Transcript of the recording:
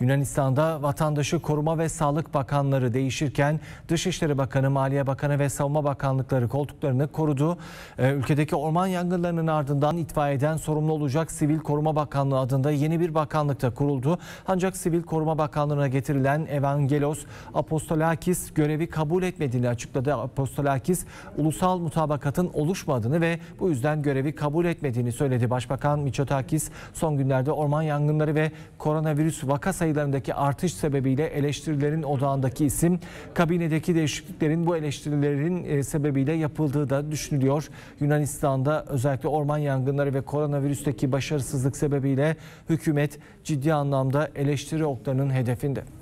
Yunanistan'da vatandaşı koruma ve sağlık bakanları değişirken Dışişleri Bakanı, Maliye Bakanı ve Savunma Bakanlıkları koltuklarını korudu. Ee, ülkedeki orman yangınlarının ardından eden sorumlu olacak Sivil Koruma Bakanlığı adında yeni bir bakanlık da kuruldu. Ancak Sivil Koruma Bakanlığı'na getirilen Evangelos Apostolakis görevi kabul etmediğini açıkladı. Apostolakis ulusal mutabakatın oluşmadığını ve bu yüzden görevi kabul etmediğini söyledi. Başbakan Michotakis son günlerde orman yangınları ve koronavirüs vaka sayısı sayılarındaki artış sebebiyle eleştirilerin odağındaki isim kabinedeki değişikliklerin bu eleştirilerin e, sebebiyle yapıldığı da düşünülüyor. Yunanistan'da özellikle orman yangınları ve koronavirüsteki başarısızlık sebebiyle hükümet ciddi anlamda eleştiri oklarının hedefinde.